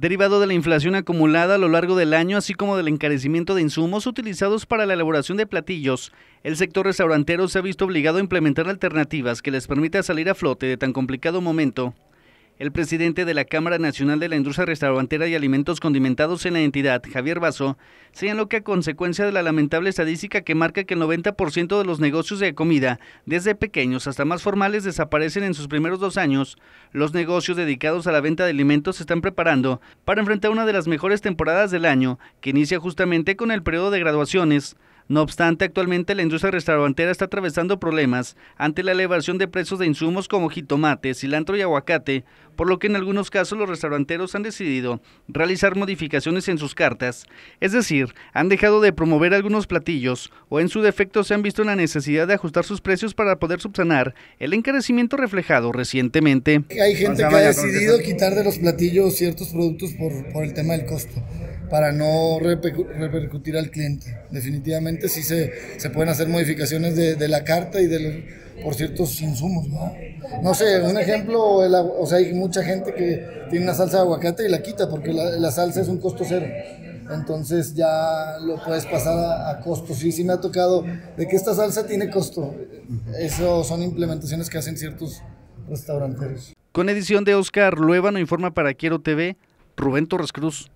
derivado de la inflación acumulada a lo largo del año, así como del encarecimiento de insumos utilizados para la elaboración de platillos, el sector restaurantero se ha visto obligado a implementar alternativas que les permita salir a flote de tan complicado momento. El presidente de la Cámara Nacional de la Industria Restaurantera y Alimentos Condimentados en la entidad, Javier Basso, señaló que a consecuencia de la lamentable estadística que marca que el 90% de los negocios de comida, desde pequeños hasta más formales, desaparecen en sus primeros dos años, los negocios dedicados a la venta de alimentos se están preparando para enfrentar una de las mejores temporadas del año, que inicia justamente con el periodo de graduaciones. No obstante, actualmente la industria restaurantera está atravesando problemas ante la elevación de precios de insumos como jitomate, cilantro y aguacate, por lo que en algunos casos los restauranteros han decidido realizar modificaciones en sus cartas, es decir, han dejado de promover algunos platillos o en su defecto se han visto en la necesidad de ajustar sus precios para poder subsanar el encarecimiento reflejado recientemente. Hay gente que ha decidido quitar de los platillos ciertos productos por, por el tema del costo, para no repercutir al cliente, definitivamente si se, se pueden hacer modificaciones de, de, la carta y de por ciertos insumos, ¿no? No sé, un ejemplo, o sea, hay mucha gente que tiene una salsa de aguacate y la quita porque la, la salsa es un costo cero. Entonces ya lo puedes pasar a, a costo. Sí, sí me ha tocado de que esta salsa tiene costo. Eso son implementaciones que hacen ciertos restauranteros. Con edición de Oscar Luevano informa para Quiero TV, Rubén Torres Cruz.